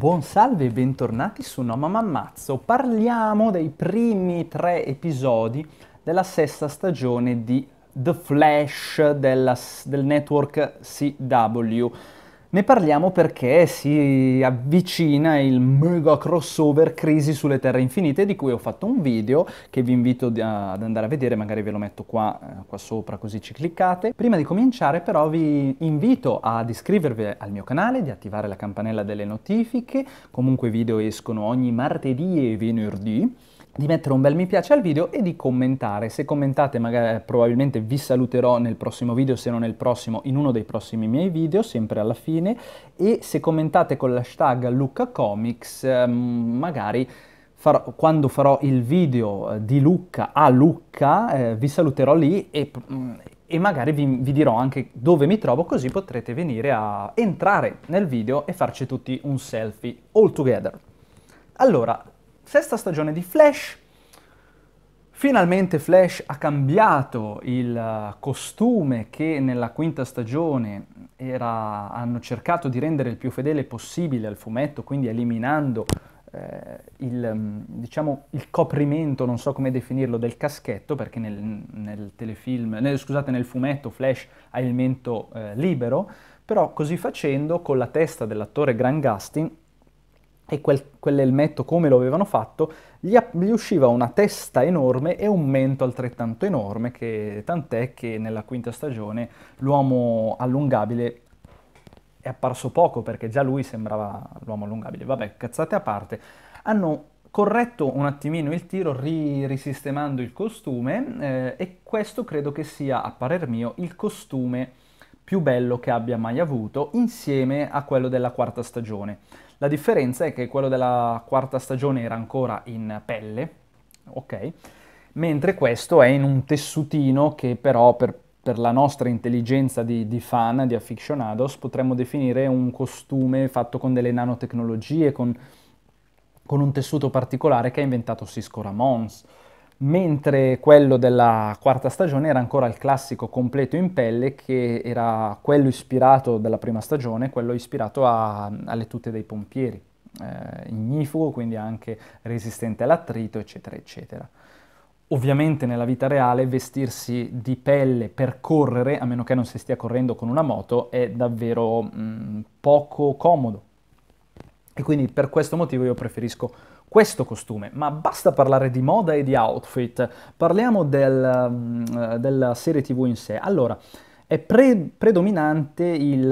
Buon salve e bentornati su No Mamma Ammazzo. Parliamo dei primi tre episodi della sesta stagione di The Flash della, del network CW. Ne parliamo perché si avvicina il mega crossover Crisi sulle Terre Infinite di cui ho fatto un video che vi invito ad andare a vedere, magari ve lo metto qua, eh, qua sopra così ci cliccate. Prima di cominciare però vi invito ad iscrivervi al mio canale, di attivare la campanella delle notifiche, comunque i video escono ogni martedì e venerdì di mettere un bel mi piace al video e di commentare. Se commentate magari eh, probabilmente vi saluterò nel prossimo video, se non nel prossimo, in uno dei prossimi miei video, sempre alla fine. E se commentate con l'hashtag LucaComics, ehm, magari farò, quando farò il video eh, di Lucca a Lucca, eh, vi saluterò lì e, mm, e magari vi, vi dirò anche dove mi trovo, così potrete venire a entrare nel video e farci tutti un selfie all together. Allora, Sesta stagione di Flash. Finalmente Flash ha cambiato il eh, costume che nella quinta stagione era, hanno cercato di rendere il più fedele possibile al fumetto, quindi eliminando eh, il, mm, diciamo, il, coprimento, non so come definirlo, del caschetto, perché nel, nel telefilm, nel, scusate, nel fumetto Flash ha il mento eh, libero, però così facendo, con la testa dell'attore Grant Gustin, e quel, quell'elmetto come lo avevano fatto, gli, gli, usciva una testa enorme e un mento altrettanto enorme, che, tant'è che nella quinta stagione l'uomo allungabile è apparso poco perché già lui sembrava l'uomo allungabile. Vabbè, cazzate a parte, hanno corretto un attimino il tiro ri- risistemando il costume eh, e questo credo che sia, a parer mio, il costume più bello che abbia mai avuto insieme a quello della quarta stagione. La differenza è che quello della quarta stagione era ancora in pelle, ok? Mentre questo è in un tessutino che però per, per la nostra intelligenza di, di, fan, di aficionados, potremmo definire un costume fatto con delle nanotecnologie, con, con un tessuto particolare che ha inventato Cisco Ramons mentre quello della quarta stagione era ancora il classico completo in pelle che era quello ispirato dalla prima stagione, quello ispirato a, alle tute dei pompieri, eh, ignifugo, quindi anche resistente all'attrito, eccetera, eccetera. Ovviamente nella vita reale vestirsi di pelle per correre, a meno che non si stia correndo con una moto, è davvero mh, mm, poco comodo. E quindi per questo motivo io preferisco questo costume, ma basta parlare di moda e di outfit, parliamo del, mm, eh, della serie TV in sé. Allora, è pre- predominante il,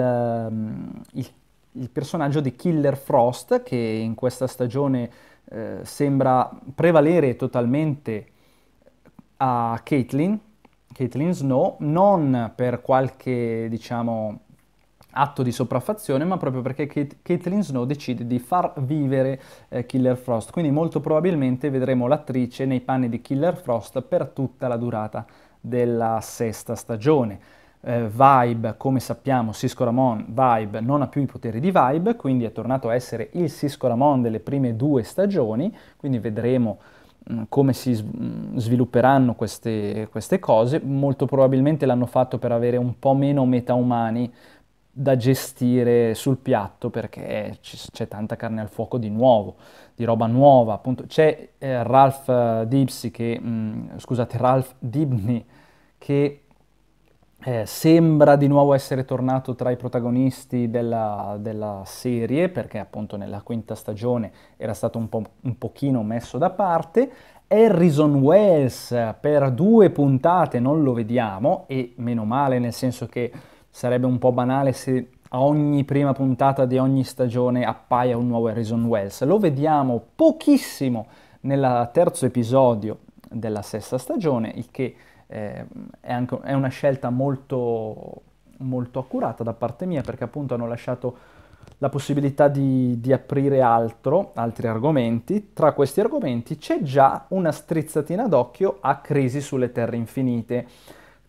mm, il, il personaggio di Killer Frost che in questa stagione eh, sembra prevalere totalmente a Caitlyn, Caitlyn Snow, non per qualche, diciamo, atto di sopraffazione, ma proprio perché Caitlyn Snow decide di far vivere eh, Killer Frost, quindi molto probabilmente vedremo l'attrice nei panni di Killer Frost per tutta la durata della sesta stagione. Eh, Vibe, come sappiamo, Cisco Ramon, Vibe non ha più i poteri di Vibe, quindi è tornato a essere il Cisco Ramon delle prime due stagioni, quindi vedremo mm, come si mm, svilupperanno queste, queste cose. Molto probabilmente l'hanno fatto per avere un po' meno metaumani da gestire sul piatto perché c'è tanta carne al fuoco di nuovo, di roba nuova. Appunto. C'è eh, Ralph Dibsy che, mh, mm, scusate, Ralph Dibny che eh, sembra di nuovo essere tornato tra i protagonisti della, della, serie perché appunto nella quinta stagione era stato un, po', un pochino messo da parte. Harrison Wells per due puntate non lo vediamo e meno male nel senso che Sarebbe un po' banale se a ogni prima puntata di ogni stagione appaia un nuovo Harrison Wells. Lo vediamo pochissimo nel terzo episodio della sesta stagione, il che eh, è, anche, è, una scelta molto, molto accurata da parte mia perché appunto hanno lasciato la possibilità di, di, aprire altro, altri argomenti. Tra questi argomenti c'è già una strizzatina d'occhio a Crisi sulle Terre Infinite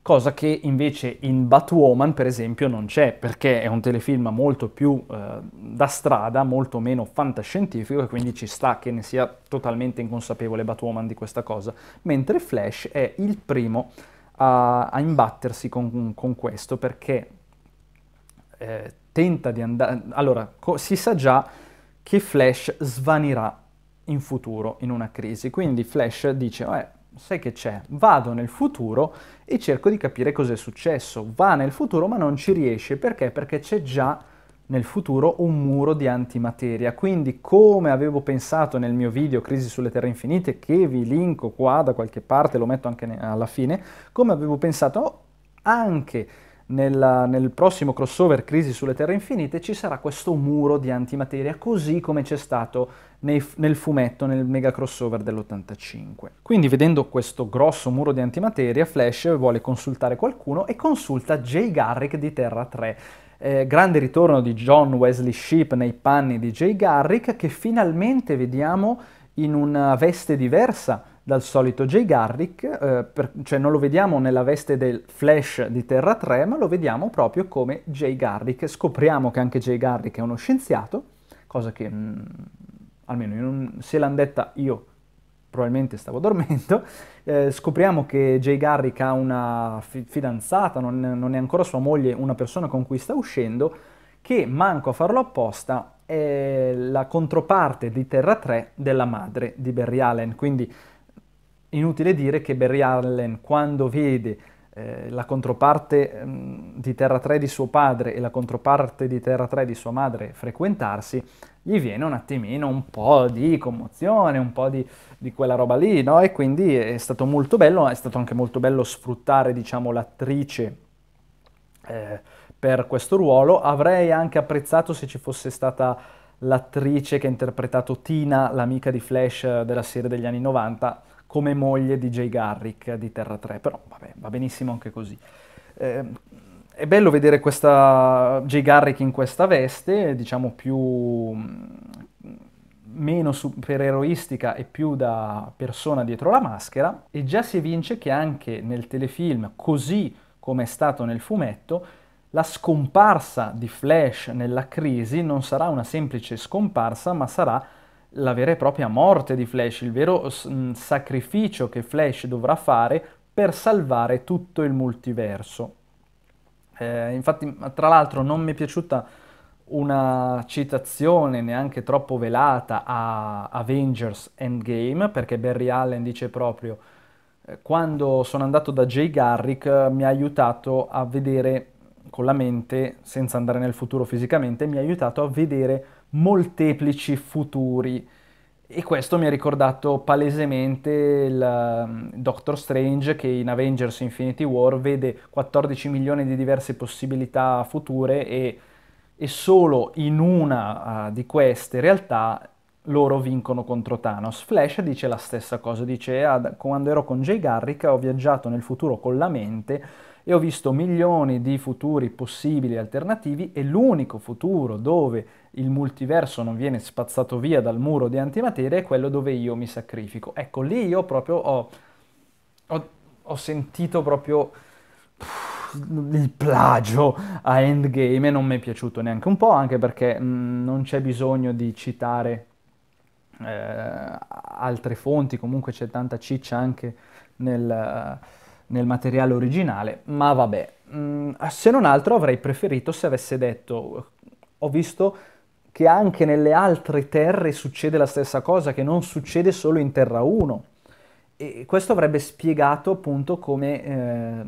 cosa che invece in Batwoman per esempio non c'è, perché è un telefilm molto più eh, da strada, molto meno fantascientifico e quindi ci sta che ne sia totalmente inconsapevole Batwoman di questa cosa, mentre Flash è il primo a, a imbattersi con, con, questo perché eh, tenta di andare... Allora, si sa già che Flash svanirà in futuro in una crisi, quindi Flash dice... Eh, sai che c'è? Vado nel futuro e cerco di capire cosa è successo. Va nel futuro ma non ci riesce perché? Perché c'è già nel futuro un muro di antimateria. Quindi come avevo pensato nel mio video Crisi sulle Terre Infinite, che vi linko qua da qualche parte, lo metto anche alla fine, come avevo pensato anche nella, nel prossimo crossover Crisi sulle Terre Infinite ci sarà questo muro di antimateria, così come c'è stato nei, nel fumetto, nel mega crossover dell'85. Quindi vedendo questo grosso muro di antimateria, Flash vuole consultare qualcuno e consulta Jay Garrick di Terra 3. Eh, grande ritorno di John Wesley Sheep nei panni di Jay Garrick che finalmente vediamo in una veste diversa dal solito Jay Garrick, eh, per, cioè non lo vediamo nella veste del Flash di Terra 3, ma lo vediamo proprio come Jay Garrick. Scopriamo che anche Jay Garrick è uno scienziato, cosa che mh, mm, almeno un, se l'hanno detta io probabilmente stavo dormendo, eh, scopriamo che Jay Garrick ha una fi- fidanzata, non, non, è ancora sua moglie, una persona con cui sta uscendo, che manco a farlo apposta è la controparte di Terra 3 della madre di Barry Allen, quindi Inutile dire che Barry Allen, quando vede eh, la controparte mm, di Terra 3 di suo padre e la controparte di Terra 3 di sua madre frequentarsi, gli viene un attimino un po' di commozione, un po' di, di quella roba lì, no? E quindi è stato molto bello, è stato anche molto bello sfruttare, diciamo, l'attrice eh, per questo ruolo. Avrei anche apprezzato se ci fosse stata l'attrice che ha interpretato Tina, l'amica di Flash eh, della serie degli anni 90, come moglie di Jay Garrick di Terra 3, però vabbè, va benissimo anche così. Eh, è bello vedere questa Jay Garrick in questa veste, diciamo più mm, meno supereroistica e più da persona dietro la maschera e già si evince che anche nel telefilm, così come è stato nel fumetto, la scomparsa di Flash nella crisi non sarà una semplice scomparsa, ma sarà la vera e propria morte di Flash, il vero mh, mm, sacrificio che Flash dovrà fare per salvare tutto il multiverso. Eh, infatti, tra l'altro, non mi è piaciuta una citazione neanche troppo velata a Avengers Endgame, perché Barry Allen dice proprio eh, quando sono andato da Jay Garrick eh, mi ha aiutato a vedere con la mente, senza andare nel futuro fisicamente, mi ha aiutato a vedere molteplici futuri. E questo mi ha ricordato palesemente il mm, Doctor Strange che in Avengers Infinity War vede 14 milioni di diverse possibilità future e, e solo in una uh, di queste realtà loro vincono contro Thanos. Flash dice la stessa cosa, dice ah, quando ero con Jay Garrick ho viaggiato nel futuro con la mente e ho visto milioni di futuri possibili alternativi e l'unico futuro dove il multiverso non viene spazzato via dal muro di antimateria è quello dove io mi sacrifico. Ecco, lì io proprio ho, ho, ho sentito proprio il plagio a Endgame e non mi è piaciuto neanche un po', anche perché mh, mm, non c'è bisogno di citare eh, altre fonti, comunque c'è tanta ciccia anche nel, nel materiale originale, ma vabbè, mh, mm, se non altro avrei preferito se avesse detto ho visto che anche nelle altre terre succede la stessa cosa, che non succede solo in Terra 1. E questo avrebbe spiegato appunto come eh,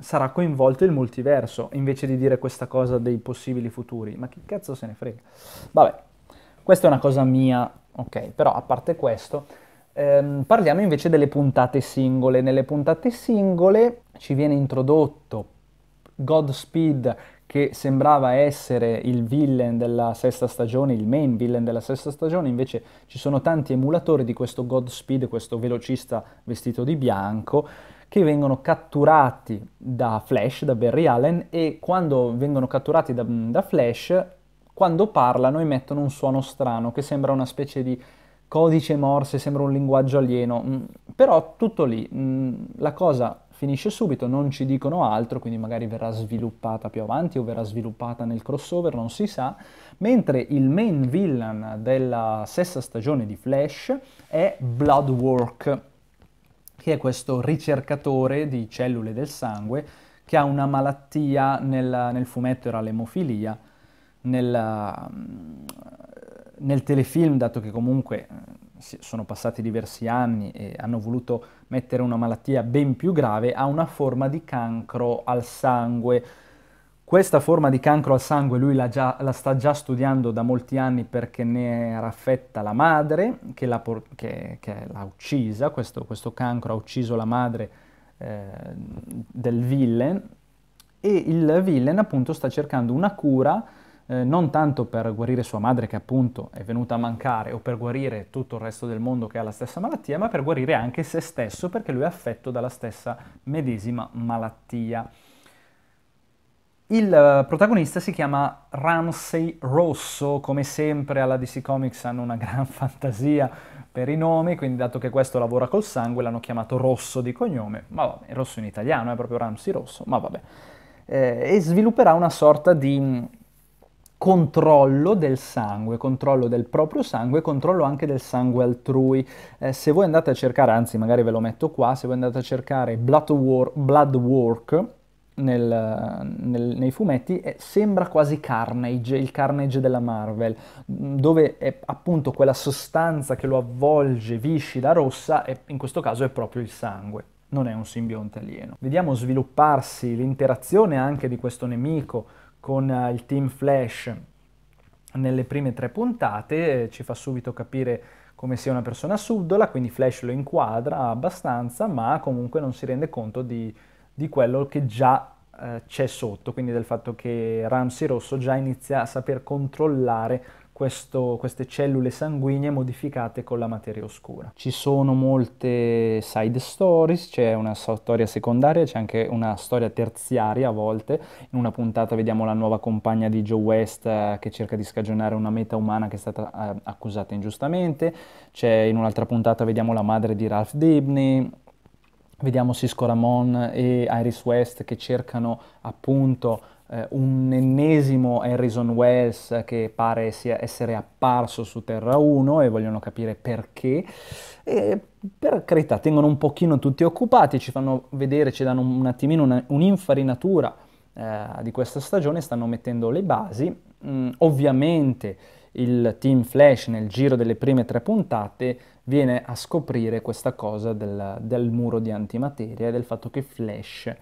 sarà coinvolto il multiverso, invece di dire questa cosa dei possibili futuri. Ma che cazzo se ne frega? Vabbè, questa è una cosa mia, ok, però a parte questo, ehm, parliamo invece delle puntate singole. Nelle puntate singole ci viene introdotto Godspeed che sembrava essere il villain della sesta stagione, il main villain della sesta stagione, invece ci sono tanti emulatori di questo Godspeed, questo velocista vestito di bianco, che vengono catturati da Flash, da Barry Allen, e quando vengono catturati da, da Flash, quando parlano emettono un suono strano che sembra una specie di codice morse, sembra un linguaggio alieno, mm, però tutto lì, mm, la cosa finisce subito, non ci dicono altro, quindi magari verrà sviluppata più avanti o verrà sviluppata nel crossover, non si sa, mentre il main villain della sesta stagione di Flash è Bloodwork, che è questo ricercatore di cellule del sangue che ha una malattia, nel, nel fumetto era l'emofilia, nel, mm, nel telefilm, dato che comunque sono passati diversi anni e hanno voluto mettere una malattia ben più grave ha una forma di cancro al sangue. Questa forma di cancro al sangue lui la, già, la sta già studiando da molti anni perché ne era affetta la madre che l'ha, che, che l'ha uccisa, questo, questo, cancro ha ucciso la madre eh, del villain e il villain appunto sta cercando una cura eh, non tanto per guarire sua madre che appunto è venuta a mancare o per guarire tutto il resto del mondo che ha la stessa malattia, ma per guarire anche se stesso perché lui è affetto dalla stessa medesima malattia. Il eh, protagonista si chiama Ramsey Rosso, come sempre alla DC Comics hanno una gran fantasia per i nomi, quindi dato che questo lavora col sangue l'hanno chiamato Rosso di cognome, ma vabbè, Rosso in italiano è proprio Ramsey Rosso, ma vabbè. Eh, e svilupperà una sorta di controllo del sangue, controllo del proprio sangue, controllo anche del sangue altrui. Eh, se voi andate a cercare, anzi magari ve lo metto qua, se voi andate a cercare blood, war, blood work, nel, nel, nei fumetti eh, sembra quasi Carnage, il Carnage della Marvel, mm, dove è appunto quella sostanza che lo avvolge viscida rossa e in questo caso è proprio il sangue. Non è un simbionte alieno. Vediamo svilupparsi l'interazione anche di questo nemico con eh, il team Flash nelle prime tre puntate, eh, ci fa subito capire come sia una persona subdola, quindi Flash lo inquadra abbastanza, ma comunque non si rende conto di, di quello che già eh, c'è sotto, quindi del fatto che Ramsey Rosso già inizia a saper controllare questo, queste cellule sanguigne modificate con la materia oscura. Ci sono molte side stories, c'è una storia secondaria, c'è anche una storia terziaria a volte. In una puntata vediamo la nuova compagna di Joe West eh, che cerca di scagionare una meta umana che è stata eh, accusata ingiustamente. C'è in un'altra puntata vediamo la madre di Ralph Dibney, vediamo Cisco Ramon e Iris West che cercano appunto eh, un ennesimo Harrison Wells che pare sia essere apparso su Terra 1 e vogliono capire perché. E per carità, tengono un pochino tutti occupati, ci fanno vedere, ci danno un attimino una, un'infarinatura eh, di questa stagione, stanno mettendo le basi. Mm, ovviamente il team Flash nel giro delle prime tre puntate viene a scoprire questa cosa del, del muro di antimateria e del fatto che Flash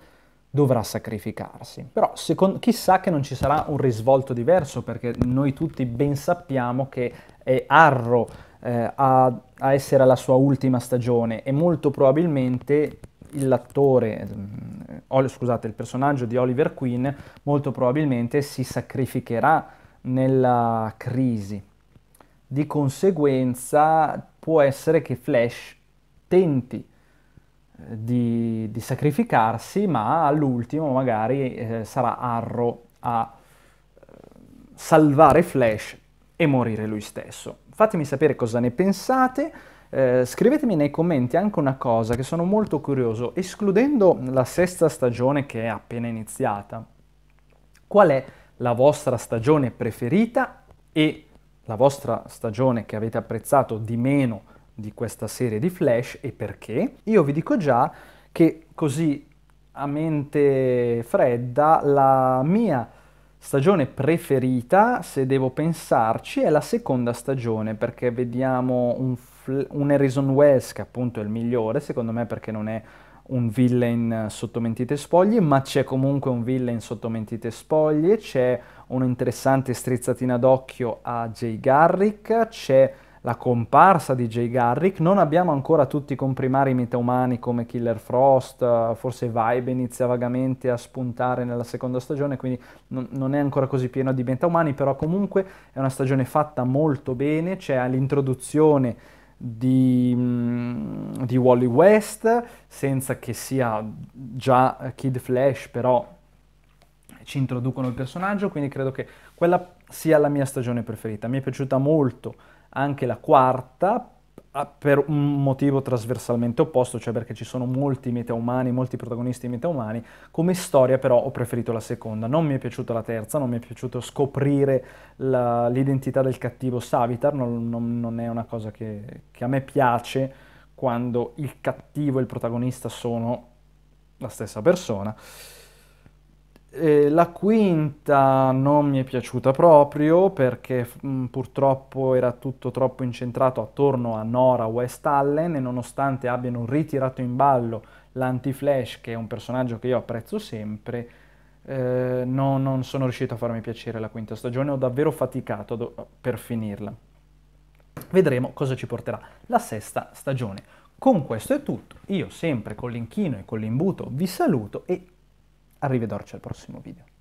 dovrà sacrificarsi. Però secondo, chissà che non ci sarà un risvolto diverso perché noi tutti ben sappiamo che è Arro eh, a, a essere alla sua ultima stagione e molto probabilmente l'attore, mm, scusate, il personaggio di Oliver Queen molto probabilmente si sacrificherà nella crisi. Di conseguenza può essere che Flash tenti di, di sacrificarsi, ma all'ultimo magari eh, sarà Arro a eh, salvare Flash e morire lui stesso. Fatemi sapere cosa ne pensate. Eh, scrivetemi nei commenti anche una cosa che sono molto curioso, escludendo la sesta stagione che è appena iniziata. Qual è la vostra stagione preferita e la vostra stagione che avete apprezzato di meno di questa serie di flash e perché. Io vi dico già che così a mente fredda la mia stagione preferita, se devo pensarci, è la seconda stagione perché vediamo un, un Harrison Wells che appunto è il migliore secondo me perché non è un villain sotto mentite spoglie, ma c'è comunque un villain sotto mentite spoglie, c'è un'interessante strizzatina d'occhio a Jay Garrick, c'è la comparsa di Jay Garrick, non abbiamo ancora tutti i comprimari metaumani come Killer Frost, eh, forse Vibe inizia vagamente a spuntare nella seconda stagione, quindi non, non è ancora così pieno di metaumani, però comunque è una stagione fatta molto bene, c'è cioè l'introduzione di, mm, di Wally West, senza che sia già Kid Flash, però ci introducono il personaggio, quindi credo che quella sia la mia stagione preferita, mi è piaciuta molto anche la quarta per un motivo trasversalmente opposto, cioè perché ci sono molti metaumani, molti protagonisti metaumani, come storia però ho preferito la seconda, non mi è piaciuta la terza, non mi è piaciuto scoprire la, l'identità del cattivo Savitar, non, non, non è una cosa che, che a me piace quando il cattivo e il protagonista sono la stessa persona. Eh, la quinta non mi è piaciuta proprio perché mh, purtroppo era tutto troppo incentrato attorno a Nora West Allen e nonostante abbiano ritirato in ballo l'anti-flash che è un personaggio che io apprezzo sempre, eh, no, non sono riuscito a farmi piacere la quinta stagione, ho davvero faticato do- per finirla. Vedremo cosa ci porterà la sesta stagione. Con questo è tutto, io sempre con l'inchino e con l'imbuto vi saluto e Arrivederci al prossimo video.